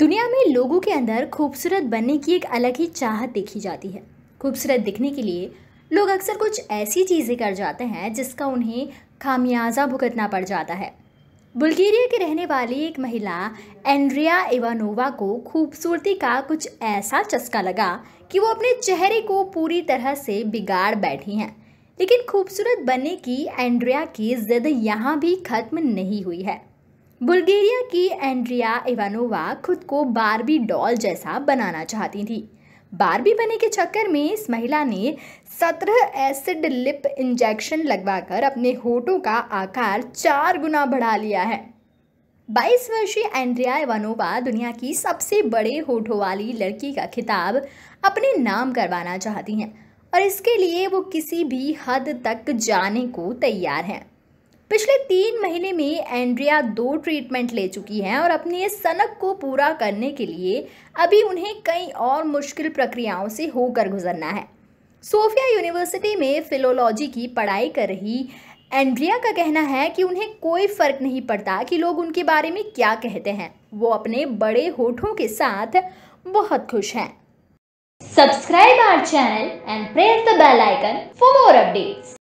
दुनिया में लोगों के अंदर खूबसूरत बनने की एक अलग ही चाहत देखी जाती है खूबसूरत दिखने के लिए लोग अक्सर कुछ ऐसी चीज़ें कर जाते हैं जिसका उन्हें खामियाजा भुगतना पड़ जाता है बुल्गेरिया के रहने वाली एक महिला एंड्रिया इवानोवा को खूबसूरती का कुछ ऐसा चस्का लगा कि वो अपने चेहरे को पूरी तरह से बिगाड़ बैठी हैं लेकिन खूबसूरत बनने की एंड्रिया की ज़िद यहाँ भी ख़त्म नहीं हुई है बुल्गेरिया की एंड्रिया इवानोवा खुद को बारबी डॉल जैसा बनाना चाहती थी बारबी बने के चक्कर में इस महिला ने सत्रह एसिड लिप इंजेक्शन लगवाकर अपने होठों का आकार चार गुना बढ़ा लिया है 22 वर्षीय एंड्रिया इवानोवा दुनिया की सबसे बड़े होठों वाली लड़की का खिताब अपने नाम करवाना चाहती हैं और इसके लिए वो किसी भी हद तक जाने को तैयार हैं पिछले तीन महीने में एंड्रिया दो ट्रीटमेंट ले चुकी हैं और अपनी इस सनक को पूरा करने के लिए अभी उन्हें कई और मुश्किल प्रक्रियाओं से होकर गुजरना है सोफिया यूनिवर्सिटी में फिलोलॉजी की पढ़ाई कर रही एंड्रिया का कहना है कि उन्हें कोई फ़र्क नहीं पड़ता कि लोग उनके बारे में क्या कहते हैं वो अपने बड़े होठों के साथ बहुत खुश हैं subscribe our channel and press the bell icon for more updates